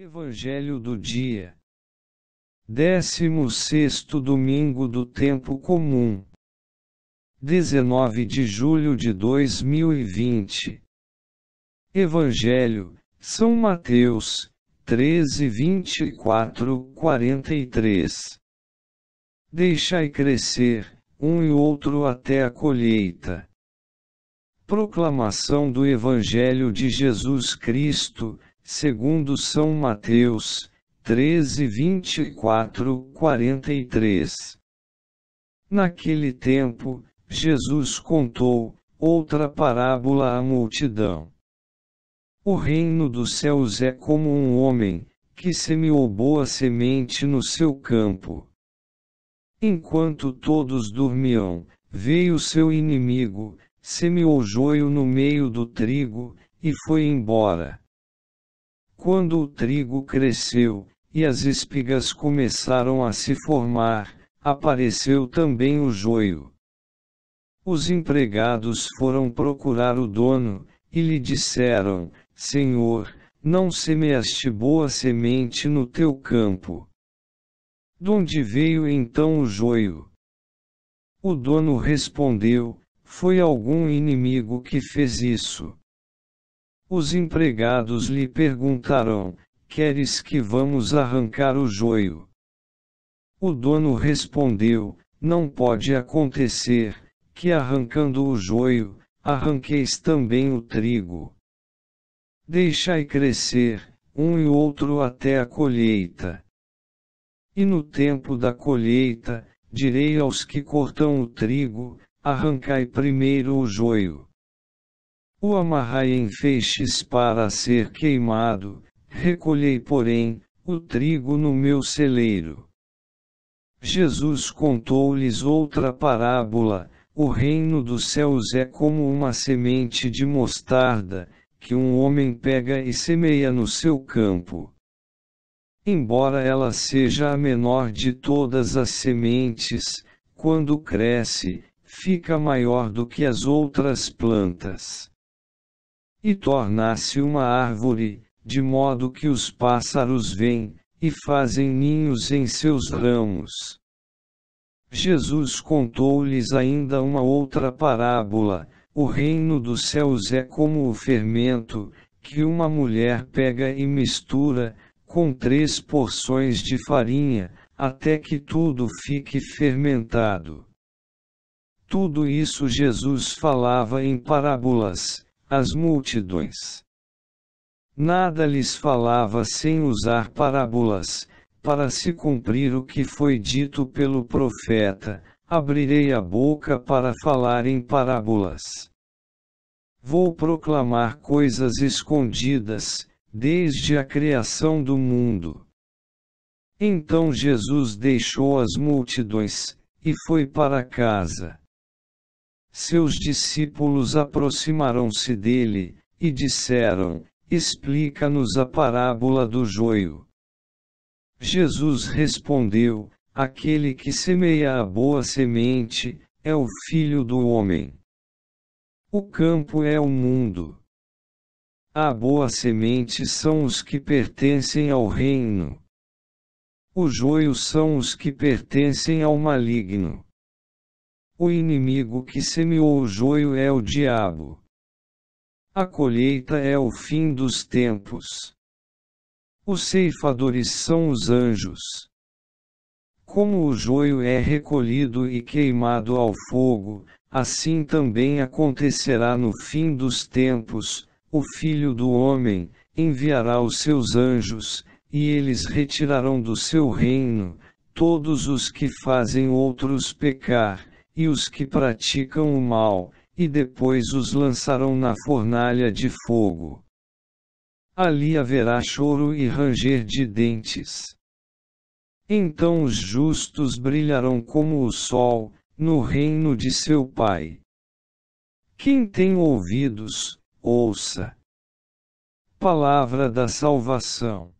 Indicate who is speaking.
Speaker 1: Evangelho do dia. 16 domingo do tempo comum. 19 de julho de 2020. Evangelho, São Mateus, 13, 24, 43. Deixai crescer, um e outro até a colheita. Proclamação do Evangelho de Jesus Cristo, segundo São Mateus, 13, 24, 43. Naquele tempo, Jesus contou outra parábola à multidão. O reino dos céus é como um homem que semeou boa semente no seu campo. Enquanto todos dormiam, veio seu inimigo, semeou joio no meio do trigo, e foi embora. Quando o trigo cresceu, e as espigas começaram a se formar, apareceu também o joio. Os empregados foram procurar o dono, e lhe disseram: Senhor, não semeaste boa semente no teu campo. De onde veio então o joio? O dono respondeu: Foi algum inimigo que fez isso. Os empregados lhe perguntaram: Queres que vamos arrancar o joio? O dono respondeu: Não pode acontecer, que arrancando o joio, arranqueis também o trigo. Deixai crescer, um e outro até a colheita. E no tempo da colheita, direi aos que cortam o trigo: Arrancai primeiro o joio o amarrai em feixes para ser queimado, recolhei, porém, o trigo no meu celeiro. Jesus contou-lhes outra parábola: o reino dos céus é como uma semente de mostarda, que um homem pega e semeia no seu campo. Embora ela seja a menor de todas as sementes, quando cresce, fica maior do que as outras plantas e torna-se uma árvore, de modo que os pássaros vêm, e fazem ninhos em seus ramos. Jesus contou-lhes ainda uma outra parábola: o reino dos céus é como o fermento, que uma mulher pega e mistura, com três porções de farinha, até que tudo fique fermentado. Tudo isso Jesus falava em parábolas, as multidões. Nada lhes falava sem usar parábolas, para se cumprir o que foi dito pelo profeta: abrirei a boca para falar em parábolas. Vou proclamar coisas escondidas, desde a criação do mundo. Então Jesus deixou as multidões, e foi para casa. Seus discípulos aproximaram-se dele, e disseram: Explica-nos a parábola do joio. Jesus respondeu: Aquele que semeia a boa semente, é o filho do homem. O campo é o mundo. A boa semente são os que pertencem ao reino. O joio são os que pertencem ao maligno. O inimigo que semeou o joio é o diabo. A colheita é o fim dos tempos. Os ceifadores são os anjos. Como o joio é recolhido e queimado ao fogo, assim também acontecerá no fim dos tempos, o Filho do Homem enviará os seus anjos, e eles retirarão do seu reino todos os que fazem outros pecar, e os que praticam o mal, e depois os lançarão na fornalha de fogo. Ali haverá choro e ranger de dentes. Então os justos brilharão como o sol, no reino de seu Pai. Quem tem ouvidos, ouça. Palavra da Salvação.